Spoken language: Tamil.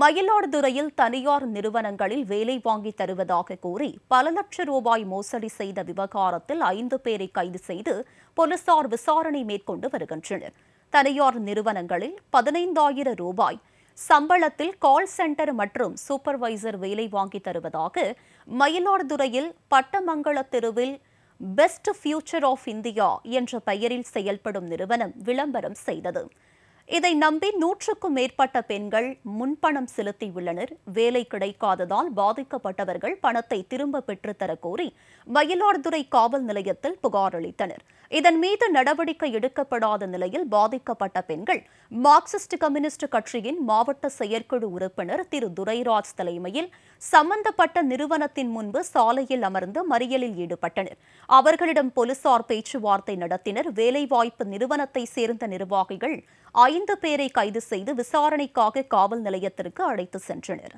மயிலாடுதுறையில் தனியார் நிறுவனங்களில் வேலை வாங்கி தருவதாக கூறி பல லட்ச ரூபாய் மோசடி செய்த விவகாரத்தில் ஐந்து பேரை கைது செய்து போலீசார் விசாரணை மேற்கொண்டு வருகின்றனர் தனியார் நிறுவனங்களில் பதினைந்தாயிரம் ரூபாய் சம்பளத்தில் கால் சென்டர் மற்றும் சூப்பர்வைசர் வேலை வாங்கி தருவதாக மயிலாடுதுறையில் பட்டமங்கல தெருவில் பெஸ்ட் ஃபியூச்சர் ஆஃப் இந்தியா என்ற பெயரில் செயல்படும் நிறுவனம் விளம்பரம் செய்தது இதை நம்பி நூற்றுக்கும் மேற்பட்ட பெண்கள் முன்பணம் செலுத்தியுள்ளனர் வேலை கிடைக்காததால் பாதிக்கப்பட்டவர்கள் பணத்தை திரும்ப பெற்றுத்தர கோரி மயிலாடுதுறை காவல் நிலையத்தில் புகார் அளித்தனர் இதன் மீது நடவடிக்கை எடுக்கப்படாத நிலையில் பாதிக்கப்பட்ட பெண்கள் மார்க்சிஸ்ட் கம்யூனிஸ்ட் கட்சியின் மாவட்ட செயற்குழு உறுப்பினர் திரு துரைராஜ் தலைமையில் சம்பந்தப்பட்ட நிறுவனத்தின் முன்பு சாலையில் அமர்ந்து மறியலில் ஈடுபட்டனர் அவர்களிடம் போலீசார் பேச்சுவார்த்தை நடத்தினர் வேலைவாய்ப்பு நிறுவனத்தை சேர்ந்த நிர்வாகிகள் ஐந்து பேரை கைது செய்து விசாரணைக்காக காவல் நிலையத்திற்கு அழைத்து சென்றனர்